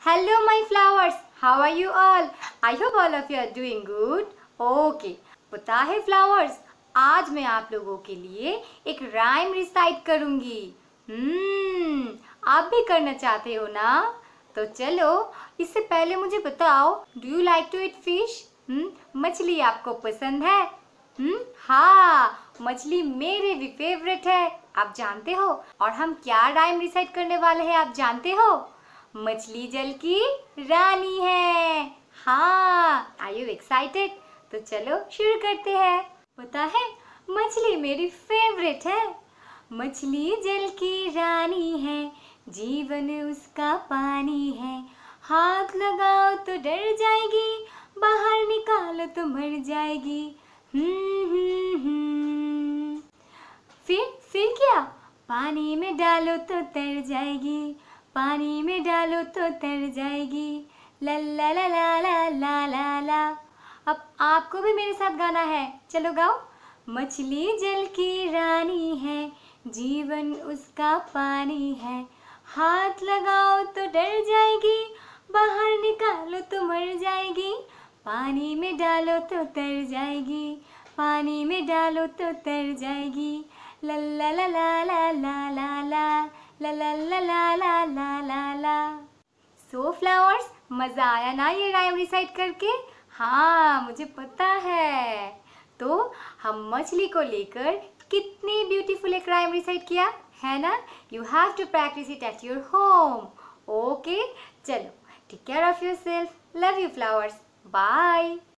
Hello my flowers, how are you all? I hope all of you are doing good. Okay, पता है flowers, आज मैं आप लोगों के लिए एक राइम रिसाइट करूंगी हम्म hmm, आप भी करना चाहते हो ना तो चलो इससे पहले मुझे बताओ do you like to eat fish मछली आपको पसंद है हम्म हाँ मछली मेरे भी फेवरेट है आप जानते हो और हम क्या राइम रिसाइट करने वाले हैं आप जानते हो मछली जल की रानी है हाँ आर यू एक्साइटेड तो चलो शुरू करते हैं पता है मछली मेरी फेवरेट है मछली जल की रानी है जीवन उसका पानी है हाथ लगाओ तो डर जाएगी बाहर निकालो तो मर जाएगी हम्म, हम्म, हम्म। फिर फिर क्या पानी में डालो तो तैर जाएगी पानी में डालो तो तर जाएगी ला ला ला ला ला ला ला अब आपको भी मेरे साथ गाना है चलो गाओ मछली जल की रानी है जीवन उसका पानी है हाथ लगाओ तो डर जाएगी बाहर निकालो तो मर जाएगी पानी में डालो तो तर जाएगी पानी में डालो तो तर जाएगी ला ला ला ला ला ला ला ला ला ला ला ला ला ला ला सो फ्लावर्स मज़ा आया ना ये राय रिसाइट करके हाँ मुझे पता है तो हम मछली को लेकर कितनी ब्यूटीफुल एक राय रिसाइट किया है ना you have to practise it at your home okay चलो take care of yourself love you flowers bye